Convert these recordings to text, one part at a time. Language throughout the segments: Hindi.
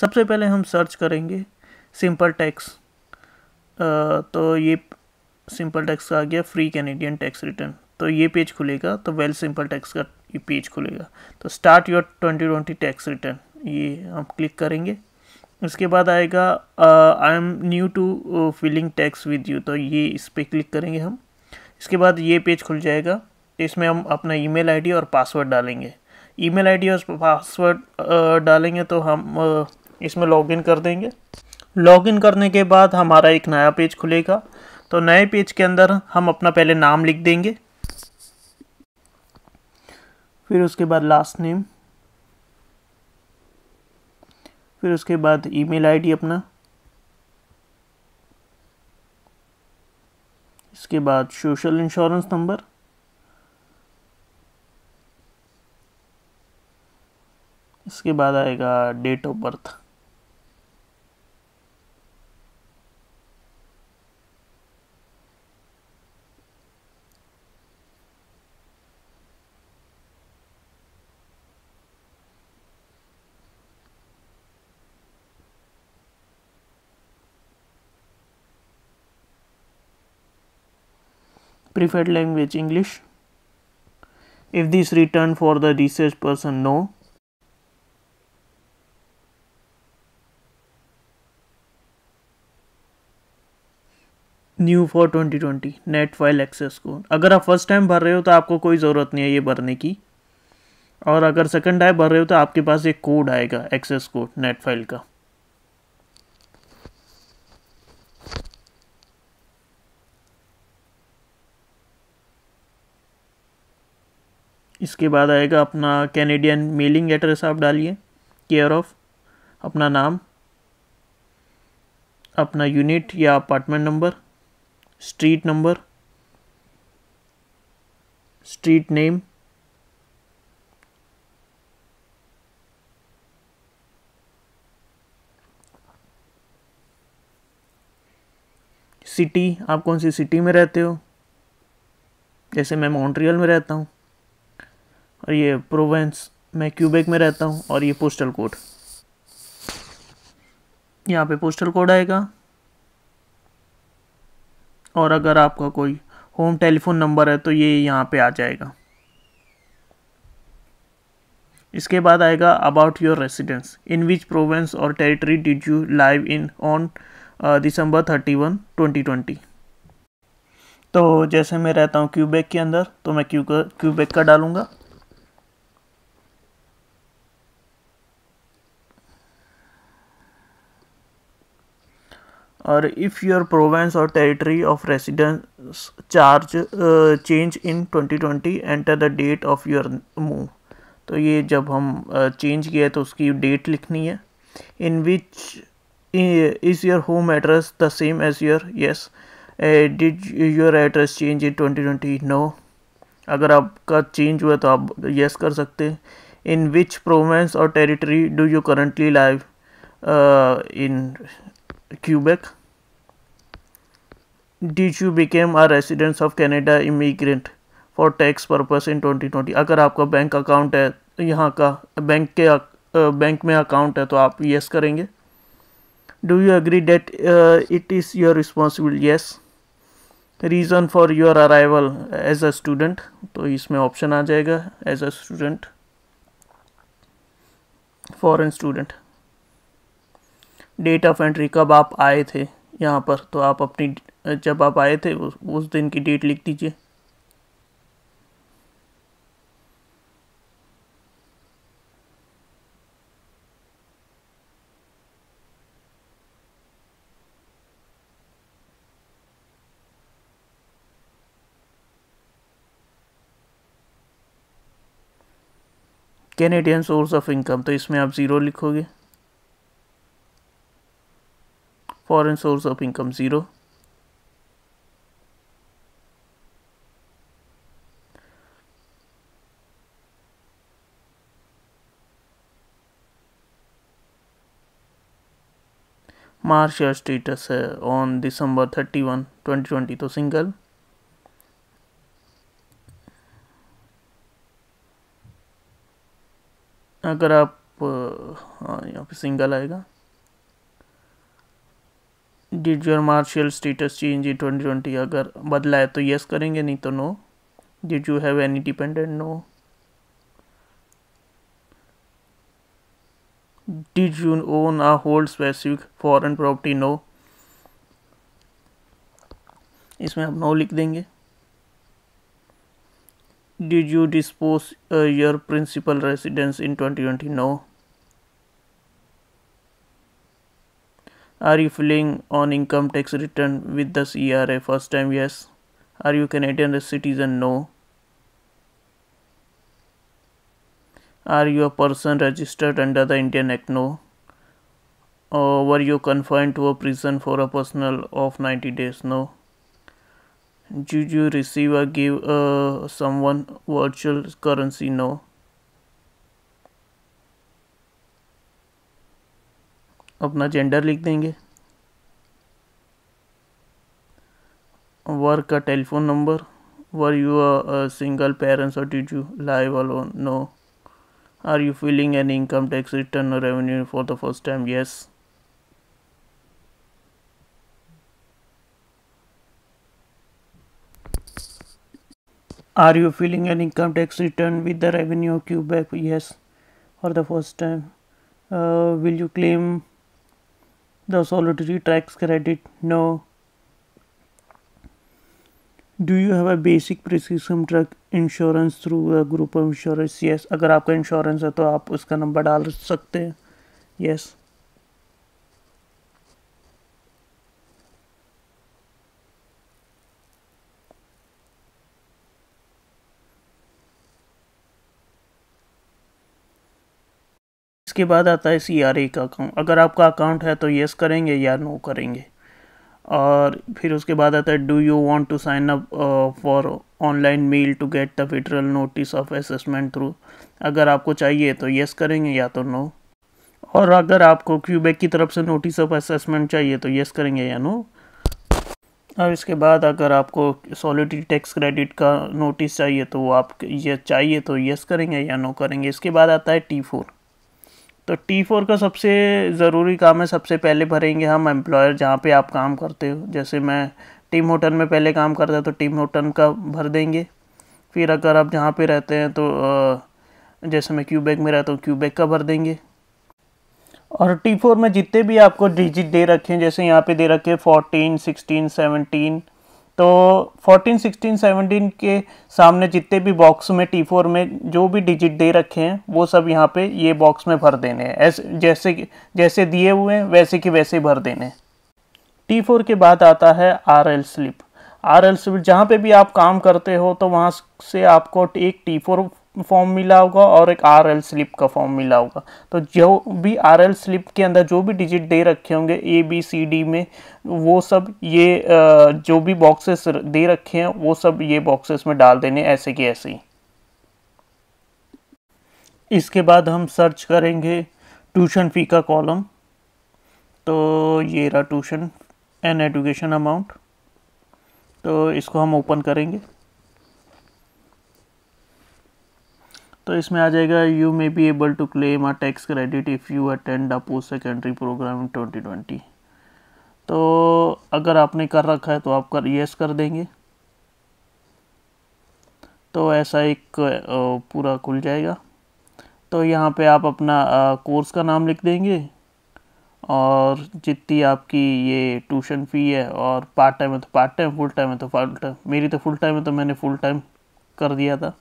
सबसे पहले हम सर्च करेंगे सिंपल टैक्स तो ये सिंपल टैक्स का आ गया फ्री कैनेडियन टैक्स रिटर्न तो ये पेज खुलेगा तो वेल सिंपल टैक्स का ये पेज खुलेगा तो start your twenty twenty tax return ये हम क्लिक करेंगे उसके बाद आएगा I am new to filing tax with you तो ये इस पर क्लिक करेंगे हम इसके बाद ये पेज खुल जाएगा इसमें हम अपना ईमेल आईडी और पासवर्ड डालेंगे ईमेल आईडी और पासवर्ड डालेंगे तो हम uh, इसमें लॉगिन कर देंगे लॉगिन करने के बाद हमारा एक नया पेज खुलेगा तो नए पेज के अंदर हम अपना पहले नाम लिख देंगे फिर उसके बाद लास्ट नेम फिर उसके बाद ईमेल आईडी अपना इसके बाद सोशल इंश्योरेंस नंबर इसके बाद आएगा date of birth preferred language English if this return for the research person no new for twenty twenty net file access code अगर आप फर्स्ट टाइम भर रहे हो तो आपको कोई ज़रूरत नहीं है ये भरने की और अगर सेकंड टाइम भर रहे हो तो आपके पास एक कोड आएगा एक्सेस कोड नेट फाइल का इसके बाद आएगा अपना कैनेडियन मेलिंग एड्रेस आप डालिए केयर ऑफ अपना नाम अपना unit or apartment number street number street name city आप कौन सी सिटी में रहते हो जैसे मैं मॉन्ट्रियल में रहता हूँ और ये प्रोवेंस मैं क्यूबेक में रहता हूँ और ये पोस्टल कोड यहाँ पे पोस्टल कोड आएगा और अगर आपका कोई होम टेलीफोन नंबर है तो ये यहाँ पे आ जाएगा इसके बाद आएगा about your residence in which province or territory did you live in on December thirty one twenty twenty तो जैसे मैं रहता हूँ क्यूबेक के अंदर तो मैं क्यूबेक का डालूँगा और if your province or territory of residence charge change in in 2020 enter the date of your move तो ये जब हम चेंज uh, किया है तो उसकी डेट लिखनी है in which is your home address the same as your yes did your address change in twenty twenty no अगर आपका चेंज हुआ तो आप यस yes कर सकते हैं in which province or territory do you currently live in Quebec. you became a resident of Canada immigrant for tax purpose in 2020. अगर आपका बैंक अकाउंट है यहाँ का बैंक के बैंक में अकाउंट है तो आप यस करेंगे do you agree that it is your responsible yes reason for your arrival as a student तो इसमें ऑप्शन आ जाएगा as a student foreign student date of entry कब आप आए थे यहाँ पर तो आप अपनी जब आप आए थे उस, उस दिन की डेट लिख दीजिए कैनेडियन सोर्स ऑफ इनकम तो इसमें आप ज़ीरो लिखोगे foreign source of income 0 marital status है ऑन दिसंबर 31 2020 तो सिंगल अगर आप uh, हाँ, यहाँ पे सिंगल आएगा did your marital status change in twenty twenty अगर बदला है तो यस करेंगे नहीं तो no did you have any dependent no did you own or hold specific foreign property no इसमें आप नो लिख देंगे did you dispose your principal residence in twenty twenty no Are you filling on income tax return with the CRA first time? Yes. Are you Canadian citizen? No. Are you a person registered under the Indian Act? No. Or were you confined to a prison for a personal of 90 days? No. Did you receive or give uh, someone virtual currency? No. अपना जेंडर लिख देंगे Work का telephone number were you are single parents और did you live alone no are you filing an income tax return or revenue for the first time yes Are you filling an income tax return with the revenue of Quebec? Yes, for the first time. Uh, will you claim The solitary retracts credit. No. Do you have a basic precision truck insurance through a group of insurance? Yes. agar aapka insurance hai to aap uska number dal sakte hain yes. इसके बाद आता है सी आर ए का अकाउंट अगर आपका अकाउंट है तो येस करेंगे या नो करेंगे और फिर उसके बाद आता है do you want to sign up for online mail to get the federal notice of assessment through अगर आपको चाहिए तो येस करेंगे या तो नो और अगर आपको क्यूबैक की तरफ से नोटिस ऑफ असेसमेंट चाहिए तो येस करेंगे या नो और इसके बाद अगर आपको सॉलिडिटी टैक्स क्रेडिट का नोटिस चाहिए तो आप ये चाहिए तो येस करेंगे या नो करेंगे इसके बाद आता है टी फोर तो टी फोर का सबसे ज़रूरी काम है सबसे पहले भरेंगे हम एम्प्लॉयर जहाँ पे आप काम करते हो जैसे मैं टीम होटल में पहले काम करता तो टीम होटल का भर देंगे फिर अगर आप जहाँ पे रहते हैं तो जैसे मैं क्यूबेक में रहता हूँ क्यूबेक का भर देंगे और टी फोर में जितने भी आपको डिजिट दे रखे हैं जैसे यहाँ पे दे रखे हैं फोर्टीन सिक्सटीन सेवनटीन तो 14, 16, 17 के सामने जितने भी बॉक्स में T4 में जो भी डिजिट दे रखे हैं वो सब यहाँ पे ये बॉक्स में भर देने हैं ऐसे जैसे जैसे दिए हुए हैं वैसे कि वैसे भर देने T4 के बाद आता है R L slip R L slip जहाँ पे भी आप काम करते हो तो वहाँ से आपको एक T4 फॉर्म मिला होगा और एक आर एल स्लिप का फॉर्म मिला होगा तो जो भी आर एल स्लिप के अंदर जो भी डिजिट दे रखे होंगे ए बी सी डी में वो सब ये जो भी बॉक्सेस दे रखे हैं वो सब ये बॉक्सेस में डाल देने ऐसे के ऐसे ही इसके बाद हम सर्च करेंगे ट्यूशन फ़ी का कॉलम तो ये रहा ट्यूशन एंड एजुकेशन अमाउंट तो इसको हम ओपन करेंगे तो इसमें आ जाएगा you may be able to claim a tax credit if you attend a post secondary program in twenty twenty तो अगर आपने कर रखा है तो आप कर येस कर देंगे तो ऐसा एक पूरा खुल जाएगा तो यहाँ पे आप अपना कोर्स का नाम लिख देंगे और जितनी आपकी ये ट्यूशन फ़ी है और पार्ट टाइम है तो पार्ट टाइम फुल टाइम है तो फुल टाइम मेरी तो फुल टाइम है तो मैंने फुल टाइम कर दिया था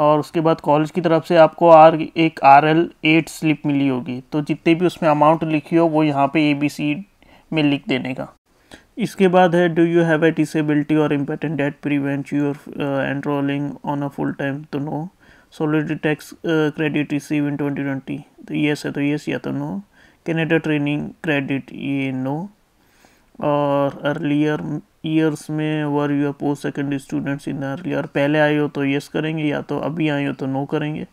और उसके बाद कॉलेज की तरफ से आपको आर एक आर एल एट स्लिप मिली होगी तो जितने भी उसमें अमाउंट लिखी हो वो यहाँ पे ए बी सी में लिख देने का इसके बाद है do you have a disability or impairment that prevent your enrolling on a full time तो no solid tax credit receive in twenty twenty तो येस है तो येस या तो नो कैनेडा ट्रेनिंग क्रेडिट ये नो और अर्लियर ईयर्स में were your post secondary students in early और पहले आए हो तो यस करेंगे या तो अभी आए हो तो नो करेंगे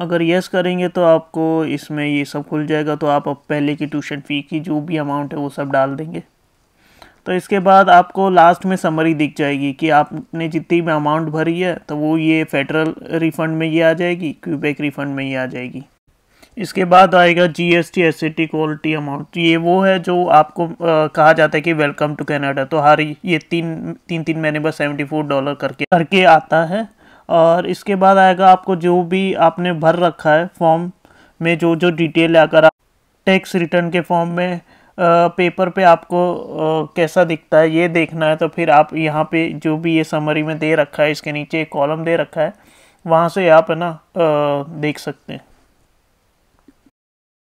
अगर यस करेंगे तो आपको इसमें ये सब खुल जाएगा तो आप अब पहले की ट्यूशन फ़ी की जो भी अमाउंट है वो सब डाल देंगे तो इसके बाद आपको लास्ट में समरी दिख जाएगी कि आपने जितनी भी अमाउंट भरी है तो वो ये फेडरल रिफंड में ये आ जाएगी क्यूबेक रिफंड में ये आ जाएगी इसके बाद आएगा G S T S T quality amount ये वो है जो आपको आ, कहा जाता है कि वेलकम टू कनाडा तो हर ये तीन तीन तीन महीने बाद सेवेंटी फोर डॉलर करके करके आता है और इसके बाद आएगा आपको जो भी आपने भर रखा है फॉर्म में जो जो डिटेल आकर आप टैक्स रिटर्न के फॉर्म में पेपर पे आपको कैसा दिखता है ये देखना है तो फिर आप यहाँ पे जो भी ये समरी में दे रखा है इसके नीचे एक कॉलम दे रखा है वहाँ से आप है ना देख सकते हैं